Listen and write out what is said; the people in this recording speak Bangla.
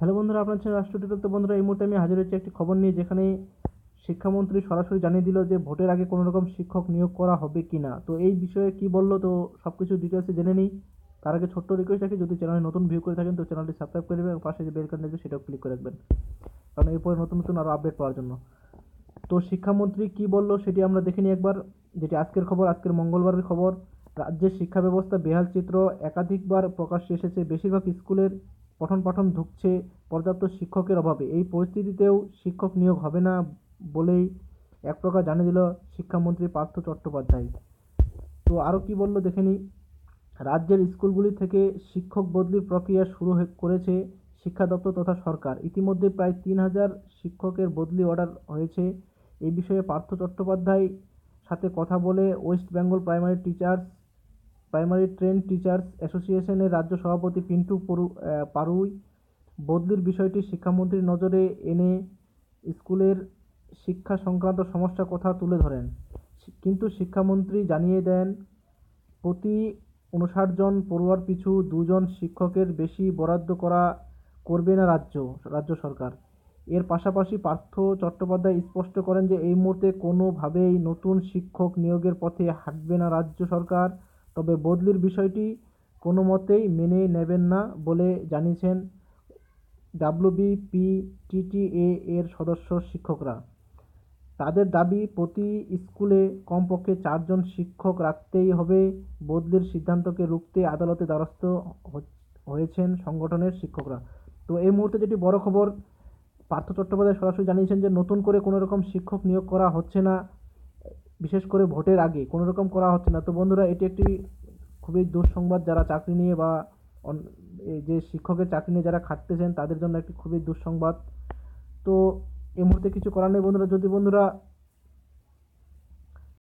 হ্যালো বন্ধুরা আপনার ছেলে রাষ্ট্রদূত তো বন্ধুরা এই মুহূর্তে আমি হাজির হয়েছি একটি খবর নিয়ে যেখানে শিক্ষামন্ত্রী সরাসরি জানিয়ে দিল যে ভোটের আগে কোনো রকম শিক্ষক নিয়োগ করা হবে কি না তো এই বিষয়ে কি বললো তো সব কিছু ডিটেলসে জেনে নিই তার আগে ছোট্ট রিকোয়েস্ট রাখি যদি চ্যানেলে নতুন ভিউ করে থাকেন তো চ্যানেলটি সাবস্ক্রাইব করে দেবেন পাশে যে বেলকান দেখবে সেটাও ক্লিক করে রাখবেন কারণ এরপরে নতুন নতুন আরও আপডেট পাওয়ার জন্য তো শিক্ষামন্ত্রী কি বললো সেটি আমরা দেখে নিই একবার যেটি আজকের খবর আজকের মঙ্গলবারের খবর রাজ্যের শিক্ষা ব্যবস্থা বেহাল চিত্র একাধিকবার প্রকাশ্যে এসেছে বেশিরভাগ স্কুলের পঠন পাঠন ঢুকছে পর্যাপ্ত শিক্ষকের অভাবে এই পরিস্থিতিতেও শিক্ষক নিয়োগ হবে না বলেই এক প্রকার জানিয়ে দিল শিক্ষামন্ত্রী পার্থ চট্টোপাধ্যায় তো আরও কি বলল দেখে নিই রাজ্যের স্কুলগুলি থেকে শিক্ষক বদলির প্রক্রিয়া শুরু করেছে শিক্ষা দপ্তর তথা সরকার ইতিমধ্যে প্রায় তিন হাজার শিক্ষকের বদলি অর্ডার হয়েছে এই বিষয়ে পার্থ চট্টোপাধ্যায় সাথে কথা বলে West Bengal primary teachers primary train teachers অ্যাসোসিয়েশনের রাজ্য সভাপতি পিন্টু পরু পারুই বদলির বিষয়টি শিক্ষামন্ত্রীর নজরে এনে স্কুলের শিক্ষা সংক্রান্ত সমস্যার কথা তুলে ধরেন কিন্তু শিক্ষামন্ত্রী জানিয়ে দেন প্রতি উনষাট জন পড়ুয়ার পিছু দুজন শিক্ষকের বেশি বরাদ্দ করা করবে না রাজ্য রাজ্য সরকার এর পাশাপাশি পার্থ চট্টোপাধ্যায় স্পষ্ট করেন যে এই মুহূর্তে কোনোভাবেই নতুন শিক্ষক নিয়োগের পথে হাঁটবে না রাজ্য সরকার তবে বদলির বিষয়টি কোনো মতেই মেনে নেবেন না বলে জানিয়েছেন ডাব্লিউবিপিটিটিএ এর সদস্য শিক্ষকরা তাদের দাবি প্রতি স্কুলে কমপক্ষে চারজন শিক্ষক রাখতেই হবে বদলির সিদ্ধান্তকে রুখতে আদালতে দ্বারস্থ হয়েছেন সংগঠনের শিক্ষকরা তো এই মুহূর্তে যেটি বড় খবর পার্থ চট্টোপাধ্যায় সরাসরি জানিয়েছেন যে নতুন করে কোনো রকম শিক্ষক নিয়োগ করা হচ্ছে না বিশেষ করে ভোটের আগে কোনো রকম করা হচ্ছে না তো বন্ধুরা এটি একটি খুবই দুঃসংবাদ যারা চাকরি নিয়ে বা যে শিক্ষকের চাকরি নিয়ে যারা খাটতেছেন তাদের জন্য একটি খুবই দুঃসংবাদ তো এই মুহূর্তে কিছু করার নেই বন্ধুরা যদি বন্ধুরা